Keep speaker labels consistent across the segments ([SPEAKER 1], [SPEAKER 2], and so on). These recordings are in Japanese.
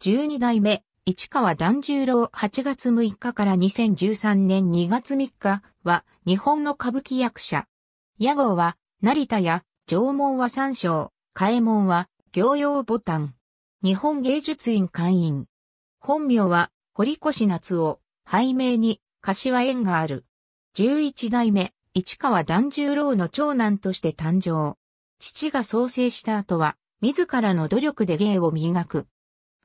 [SPEAKER 1] 12代目、市川團十郎8月6日から2013年2月3日は日本の歌舞伎役者。屋号は成田や縄文は三章、開門は行用ボタン。日本芸術院会員。本名は堀越夏夫、拝名に柏縁がある。11代目、市川團十郎の長男として誕生。父が創生した後は、自らの努力で芸を磨く。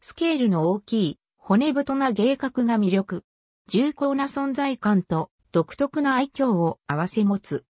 [SPEAKER 1] スケールの大きい、骨太な芸格が魅力。重厚な存在感と独特な愛嬌を併せ持つ。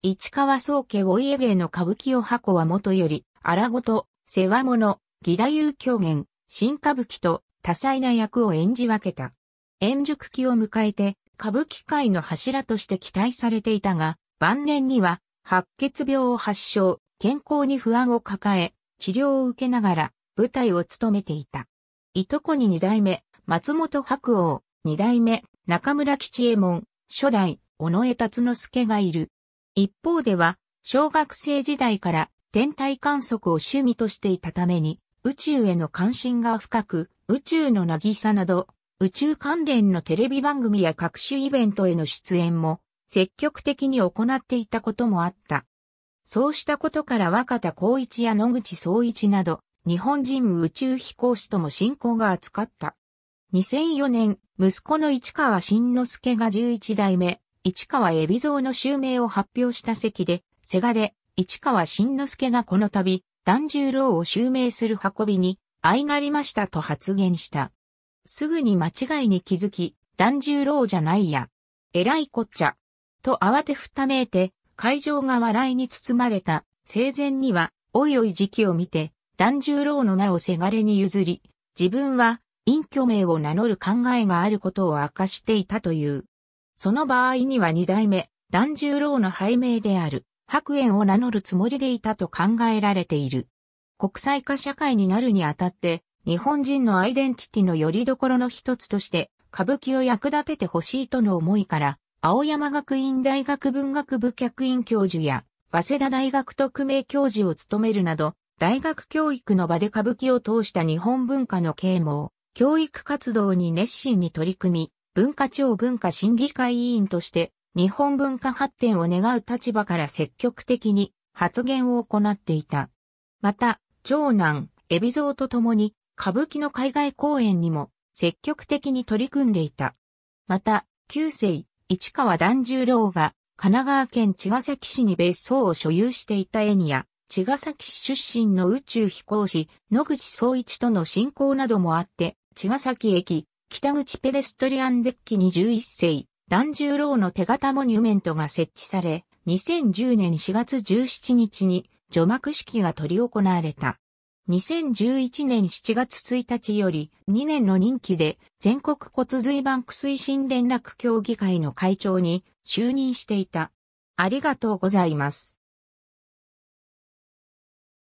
[SPEAKER 1] 市川宗家お家芸の歌舞伎を箱は元より、荒ごと、世話物、義太夫狂言、新歌舞伎と多彩な役を演じ分けた。円熟期を迎えて、歌舞伎界の柱として期待されていたが、晩年には、白血病を発症、健康に不安を抱え、治療を受けながら、舞台を務めていた。いとこに二代目、松本白鸚、二代目、中村吉右衛門、初代、尾上達之助がいる。一方では、小学生時代から天体観測を趣味としていたために、宇宙への関心が深く、宇宙の渚など、宇宙関連のテレビ番組や各種イベントへの出演も、積極的に行っていたこともあった。そうしたことから若田光一や野口聡一など、日本人宇宙飛行士とも親交が厚かった。2004年、息子の市川新之助が11代目、市川海老蔵の襲名を発表した席で、せがれ、市川新之助がこの度、團十郎を襲名する運びに、相なりましたと発言した。すぐに間違いに気づき、團十郎じゃないや。えらいこっちゃ。と慌てふためいて、会場が笑いに包まれた、生前には、おいおい時期を見て、團十郎の名をせがれに譲り、自分は隠居名を名乗る考えがあることを明かしていたという。その場合には二代目、團十郎の拝命である、白猿を名乗るつもりでいたと考えられている。国際化社会になるにあたって、日本人のアイデンティティの拠り所の一つとして、歌舞伎を役立ててほしいとの思いから、青山学院大学文学部客員教授や、早稲田大学特命教授を務めるなど、大学教育の場で歌舞伎を通した日本文化の啓蒙、教育活動に熱心に取り組み、文化庁文化審議会委員として日本文化発展を願う立場から積極的に発言を行っていた。また、長男、海老蔵と共に歌舞伎の海外公演にも積極的に取り組んでいた。また、旧世、市川團十郎が神奈川県茅ヶ崎市に別荘を所有していたエニア、茅ヶ崎市出身の宇宙飛行士、野口聡一との親交などもあって、茅ヶ崎駅、北口ペデストリアンデッキ21世、團十郎の手形モニュメントが設置され、2010年4月17日に除幕式が執り行われた。2011年7月1日より2年の任期で全国骨髄バンク推進連絡協議会の会長に就任していた。ありがとうございます。